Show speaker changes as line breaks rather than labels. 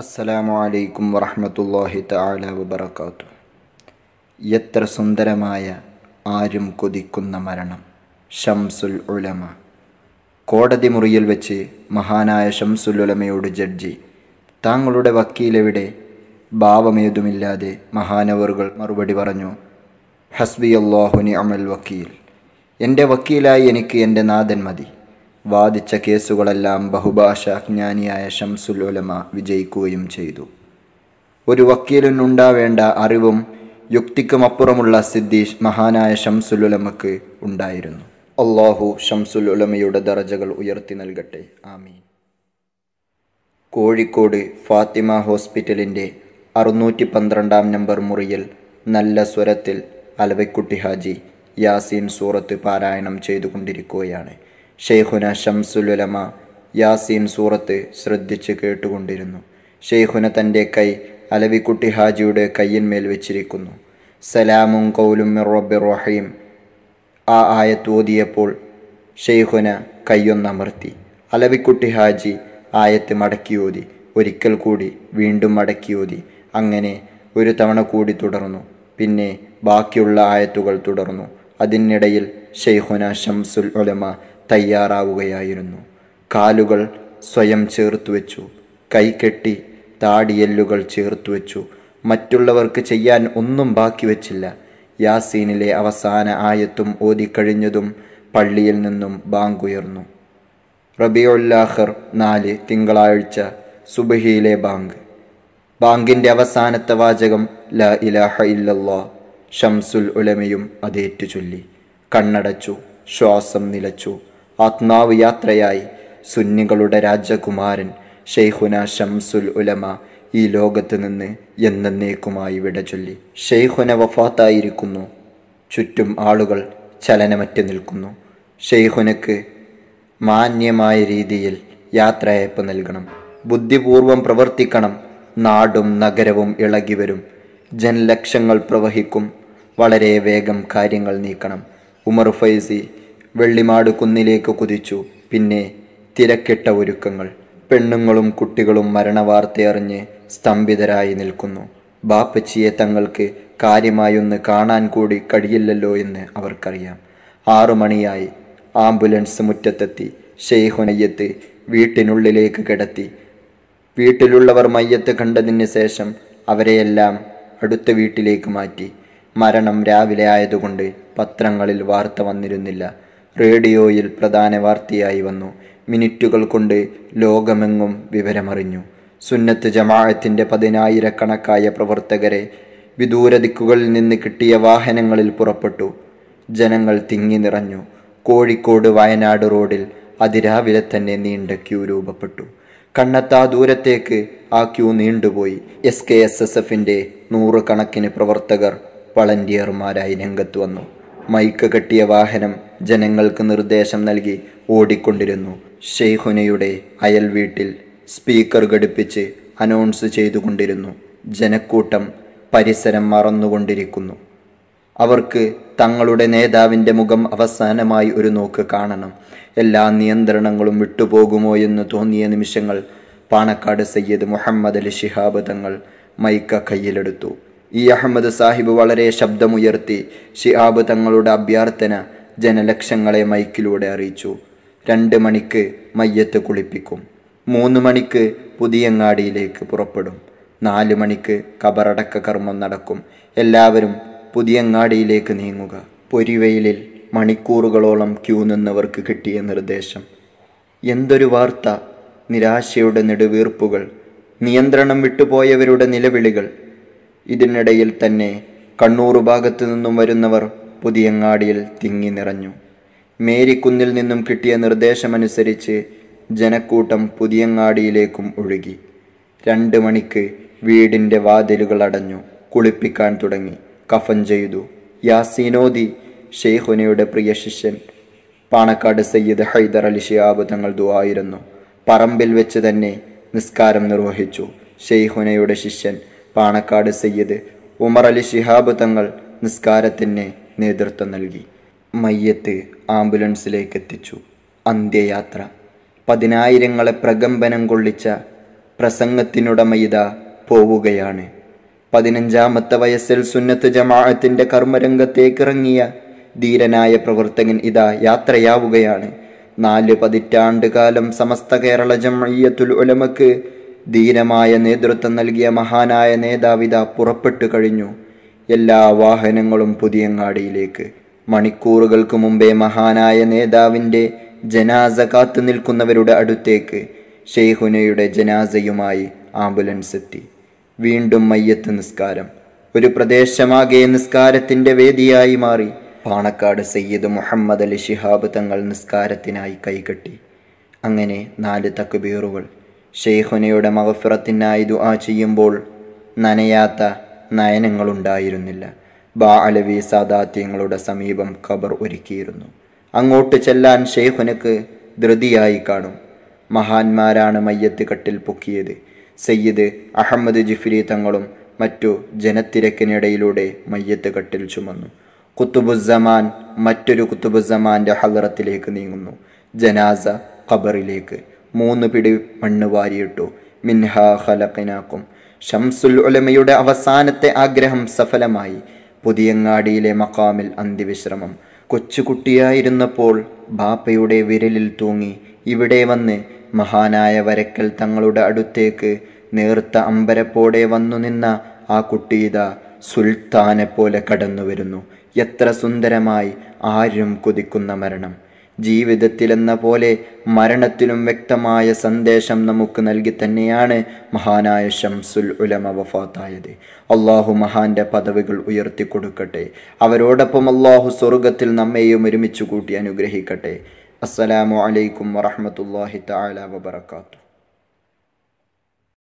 അസ്സലാമു അലൈക്കും വറഹമത്തല്ലാഹി താല വബർക്കാത്തു എത്ര സുന്ദരമായ ആരും കൊതിക്കുന്ന മരണം ഷംസുൽ ഉലമ കോടതി മുറിയിൽ വെച്ച് മഹാനായ ഷംസുൽ ഉലമയോട് ജഡ്ജി താങ്കളുടെ വക്കീലെവിടെ ഭാവമേതുമില്ലാതെ മഹാനവറുകൾ മറുപടി പറഞ്ഞു ഹസ്ബി അള്ളാഹുനി അമൽ വക്കീൽ എൻ്റെ വക്കീലായി എനിക്ക് എൻ്റെ നാഥൻ മതി വാദിച്ച കേസുകളെല്ലാം ബഹുഭാഷാജ്ഞാനിയായ ഷംസുൽ ഉലമ വിജയിക്കുകയും ചെയ്തു ഒരു വക്കീലിനുണ്ടാവേണ്ട അറിവും യുക്തിക്കുമപ്പുറമുള്ള സിദ്ധി മഹാനായ ഷംസുൽ ഉലമക്ക് ഉണ്ടായിരുന്നു അള്ളാഹു ഷംസുൽ ഉലമയുടെ ദറജകൾ ഉയർത്തി നൽകട്ടെ ആമീൻ കോഴിക്കോട് ഫാത്തിമ ഹോസ്പിറ്റലിൻ്റെ അറുന്നൂറ്റി പന്ത്രണ്ടാം നമ്പർ മുറിയിൽ നല്ല സ്വരത്തിൽ അലവിക്കുട്ടി ഹാജി യാസീൻ സൂറത്ത് പാരായണം ചെയ്തുകൊണ്ടിരിക്കുകയാണ് ഷെയ്ഖുന ഷംസുലുലമ യാസീൻ സൂറത്ത് ശ്രദ്ധിച്ച് കേട്ടുകൊണ്ടിരുന്നു ഷെയ്ഖുന തൻ്റെ കൈ അലവിക്കുട്ടി ഹാജിയുടെ കയ്യന്മേൽ വെച്ചിരിക്കുന്നു സലാമും കൗലും മിറബി റഹീം ആ ആയത്ത് ഓതിയപ്പോൾ ഷെയ്ഖുന കയ്യൊന്നമർത്തി അലവിക്കുട്ടി ഹാജി ആയത്ത് മടക്കി ഓതി ഒരിക്കൽ കൂടി വീണ്ടും മടക്കി ഓതി അങ്ങനെ ഒരു തവണ കൂടി തുടർന്നു പിന്നെ ബാക്കിയുള്ള ആയത്തുകൾ തുടർന്നു അതിനിടയിൽ ഷെയ്ഖുന ഷംസുൽ ഒലമ തയ്യാറാവുകയായിരുന്നു കാലുകൾ സ്വയം ചേർത്തു വെച്ചു കൈകെട്ടി താടിയെല്ലുകൾ ചേർത്തു വെച്ചു മറ്റുള്ളവർക്ക് ചെയ്യാൻ ഒന്നും ബാക്കി വച്ചില്ല യാസീനിലെ അവസാന ആയത്തും ഓതിക്കഴിഞ്ഞതും പള്ളിയിൽ നിന്നും ബാങ്കുയർന്നു റബിയുല്ലാഹർ നാല് തിങ്കളാഴ്ച സുബഹിയിലെ ബാങ്ക് ബാങ്കിൻ്റെ അവസാനത്തെ വാചകം ല ഇലാഹ ഇല്ലല്ലാ ഷംസുൽ ഉലമയും അതേറ്റു ചൊല്ലി കണ്ണടച്ചു ശ്വാസം നിലച്ചു ആത്മാവ് യാത്രയായി സുന്നികളുടെ രാജകുമാരൻ ഷെയ്ഖുന ഷംസുൽ ഉലമ ഈ ലോകത്ത് നിന്ന് എന്നേക്കുമായി വിടചൊല്ലി ഷെയ്ഖുന വഫാത്തായിരിക്കുന്നു ചുറ്റും ആളുകൾ ചലനമറ്റ് നിൽക്കുന്നു ഷെയ്ഖുനക്ക് മാന്യമായ രീതിയിൽ യാത്രയപ്പ് നൽകണം ബുദ്ധിപൂർവം പ്രവർത്തിക്കണം നാടും നഗരവും ഇളകി വരും ജനലക്ഷങ്ങൾ പ്രവഹിക്കും വളരെ വേഗം കാര്യങ്ങൾ നീക്കണം ഉമർ ഫൈസി വെള്ളിമാട് കുന്നിലേക്ക് കുതിച്ചു പിന്നെ തിരക്കിട്ട ഒരുക്കങ്ങൾ പെണ്ണുങ്ങളും കുട്ടികളും മരണവാർത്തയറിഞ്ഞ് സ്തംഭിതരായി നിൽക്കുന്നു ബാപ്പച്ചിയെ തങ്ങൾക്ക് കാര്യമായൊന്ന് കാണാൻ കൂടി കഴിയില്ലല്ലോ എന്ന് അവർക്കറിയാം ആറു മണിയായി ആംബുലൻസ് മുറ്റത്തെത്തി ഷെയ്ഹുനയ്യത്ത് വീട്ടിനുള്ളിലേക്ക് കിടത്തി വീട്ടിലുള്ളവർ മയ്യത്ത് കണ്ടതിന് ശേഷം അവരെയെല്ലാം അടുത്ത വീട്ടിലേക്ക് മാറ്റി മരണം രാവിലെ ആയതുകൊണ്ട് പത്രങ്ങളിൽ വാർത്ത വന്നിരുന്നില്ല റേഡിയോയിൽ പ്രധാന വാർത്തയായി വന്നു മിനിറ്റുകൾ കൊണ്ട് ലോകമെങ്ങും വിവരമറിഞ്ഞു സുന്നത്ത് ജമാഅത്തിൻ്റെ പതിനായിരക്കണക്കായ പ്രവർത്തകരെ വിദൂര ദിക്കുകളിൽ നിന്ന് കിട്ടിയ വാഹനങ്ങളിൽ പുറപ്പെട്ടു ജനങ്ങൾ തിങ്ങി നിറഞ്ഞു കോഴിക്കോട് വയനാട് റോഡിൽ അതിരാവിലെ തന്നെ നീണ്ട ക്യൂ രൂപപ്പെട്ടു കണ്ണത്താ ദൂരത്തേക്ക് ആ ക്യൂ നീണ്ടുപോയി എസ് കെ എസ് എസ് എഫിൻ്റെ നൂറുകണക്കിന് പ്രവർത്തകർ വളണ്ടിയർമാരായി രംഗത്ത് വന്നു മൈക്ക് കെട്ടിയ വാഹനം ജനങ്ങൾക്ക് നിർദ്ദേശം നൽകി ഓടിക്കൊണ്ടിരുന്നു ഷെയ്ഹുനയുടെ അയൽ വീട്ടിൽ സ്പീക്കർ ഘടിപ്പിച്ച് അനൗൺസ് ചെയ്തുകൊണ്ടിരുന്നു ജനക്കൂട്ടം പരിസരം മറന്നുകൊണ്ടിരിക്കുന്നു അവർക്ക് തങ്ങളുടെ നേതാവിൻ്റെ മുഖം അവസാനമായി ഒരു നോക്ക് കാണണം എല്ലാ നിയന്ത്രണങ്ങളും വിട്ടുപോകുമോ എന്ന് തോന്നിയ നിമിഷങ്ങൾ പാണക്കാട് സയ്യിദ് മുഹമ്മദ് അലി ശിഹാബ് തങ്ങൾ മൈക്ക കയ്യിലെടുത്തു ഈ അഹമ്മദ് സാഹിബ് വളരെ ശബ്ദമുയർത്തി ഷിഹാബ് തങ്ങളുടെ അഭ്യർത്ഥന ജനലക്ഷങ്ങളെ മൈക്കിലൂടെ അറിയിച്ചു രണ്ട് മണിക്ക് മയ്യത്ത് കുളിപ്പിക്കും മൂന്ന് മണിക്ക് പുതിയങ്ങാടിയിലേക്ക് പുറപ്പെടും നാല് മണിക്ക് കബറടക്ക കർമ്മം നടക്കും എല്ലാവരും പുതിയങ്ങാടിയിലേക്ക് നീങ്ങുക പൊരിവെയിലിൽ മണിക്കൂറുകളോളം ക്യൂ നിന്നവർക്ക് കിട്ടിയ നിർദ്ദേശം എന്തൊരു വാർത്ത നിരാശയുടെ നെടുവീർപ്പുകൾ നിയന്ത്രണം വിട്ടുപോയവരുടെ നിലവിളികൾ ഇതിനിടയിൽ തന്നെ കണ്ണൂർ ഭാഗത്തു നിന്നും വരുന്നവർ പുതിയങ്ങാടിയിൽ തിങ്ങി നിറഞ്ഞു മേരിക്കുന്നിൽ നിന്നും കിട്ടിയ നിർദ്ദേശമനുസരിച്ച് ജനക്കൂട്ടം പുതിയങ്ങാടിയിലേക്കും ഒഴുകി രണ്ട് മണിക്ക് വീടിൻ്റെ വാതിലുകൾ അടഞ്ഞു കുളിപ്പിക്കാൻ തുടങ്ങി കഫൻ ചെയ്തു യാസീനോദി ഷെയ്ഖുനയുടെ പ്രിയ ശിഷ്യൻ പാണക്കാട് സയ്യിദ് ഹൈദർ അലി ഷിയാബ് തങ്ങൾ ദുവായിരുന്നു പറമ്പിൽ വെച്ച് തന്നെ നിസ്കാരം നിർവഹിച്ചു ഷെയ്ഖുനയുടെ ശിഷ്യൻ പാണക്കാട് സയ്യിദ് ഉമർ അലി ഷിഹാബ് തങ്ങൾ നിസ്കാരത്തിന് നേതൃത്വം നൽകി മയ്യത്ത് ആംബുലൻസിലേക്ക് എത്തിച്ചു അന്ത്യയാത്ര പതിനായിരങ്ങളെ പ്രകമ്പനം കൊള്ളിച്ച പ്രസംഗത്തിനുടമയിത പോവുകയാണ് പതിനഞ്ചാമത്തെ വയസ്സിൽ സുന്നത്ത് ജമാഅത്തിൻ്റെ കർമ്മരംഗത്തേക്കിറങ്ങിയ ധീരനായ പ്രവർത്തകൻ ഇതാ യാത്രയാവുകയാണ് നാല് പതിറ്റാണ്ട് കാലം സമസ്ത കേരള ജമയ്യത്തുൽ ഉലമക്ക് ധീരമായ നേതൃത്വം നൽകിയ മഹാനായ നേതാവിത പുറപ്പെട്ടു കഴിഞ്ഞു എല്ലാ വാഹനങ്ങളും പുതിയങ്ങാടിയിലേക്ക് മണിക്കൂറുകൾക്ക് മുമ്പേ മഹാനായ നേതാവിൻ്റെ ജനാസ കാത്തു നിൽക്കുന്നവരുടെ അടുത്തേക്ക് ഷെയ്ഹുനയുടെ ജനാസയുമായി ആംബുലൻസ് എത്തി വീണ്ടും മയ്യത്ത് നിസ്കാരം ഒരു പ്രദേശമാകെ നിസ്കാരത്തിൻ്റെ വേദിയായി മാറി പാണക്കാട് സയ്യിദ് മുഹമ്മദ് അലി ശിഹാബ് തങ്ങൾ നിസ്കാരത്തിനായി കൈകെട്ടി അങ്ങനെ നാല് തക്കുബീറുകൾ ഷെയ്ഖുനയുടെ മഹഫിറത്തിനായി ദുആ ചെയ്യുമ്പോൾ നനയാത്ത നയനങ്ങളുണ്ടായിരുന്നില്ല ബാ അലവി സാദാത്യങ്ങളുടെ സമീപം ഖബർ ഒരുക്കിയിരുന്നു അങ്ങോട്ട് ചെല്ലാൻ ഷെയ്ഖുനക്ക് ധൃതിയായി കാണും മഹാന്മാരാണ് മയ്യത്ത് കട്ടിൽ പൊക്കിയത് സയ്യിദ് അഹമ്മദ് ജിഫ്രി തങ്ങളും മറ്റു ജനത്തിരക്കിനിടയിലൂടെ മയ്യത്ത് കട്ടിൽ ചുമന്നു കുത്തുബുസമാൻ മറ്റൊരു കുത്തുബുസമാൻ്റെ ഹലറത്തിലേക്ക് നീങ്ങുന്നു ജനാസ ഖബറിലേക്ക് മൂന്ന് പിടി മണ്ണ് വാരിയിട്ടു മിൻഹാ ഖലഖിനാക്കും ഷംസുൽ ഉലമയുടെ അവസാനത്തെ ആഗ്രഹം സഫലമായി പുതിയങ്ങാടിയിലെ മക്കാമിൽ അന്ത്യവിശ്രമം കൊച്ചുകുട്ടിയായിരുന്നപ്പോൾ ബാപ്പയുടെ വിരലിൽ തൂങ്ങി ഇവിടെ വന്ന് മഹാനായ വരക്കൽ തങ്ങളുടെ അടുത്തേക്ക് നേർത്ത അമ്പരപ്പോടെ വന്നു നിന്ന ആ കുട്ടിയിത സുൽത്താനെ പോലെ കടന്നു വരുന്നു എത്ര സുന്ദരമായി ആരും കൊതിക്കുന്ന മരണം ജീവിതത്തിലെന്ന പോലെ മരണത്തിലും വ്യക്തമായ സന്ദേശം നമുക്ക് നൽകി തന്നെയാണ് മഹാനായ ഷംസുൽ ഉലമ വഫാത്തായത് അള്ളാഹു മഹാന്റെ പദവികൾ ഉയർത്തി കൊടുക്കട്ടെ അവരോടൊപ്പം അള്ളാഹു സ്വർഗത്തിൽ നമ്മെയും ഒരുമിച്ച് കൂട്ടി അനുഗ്രഹിക്കട്ടെ അസ്സലാമു അലൈക്കും വറഹമത്തല്ലാഹി തആല വബറകാതുഹു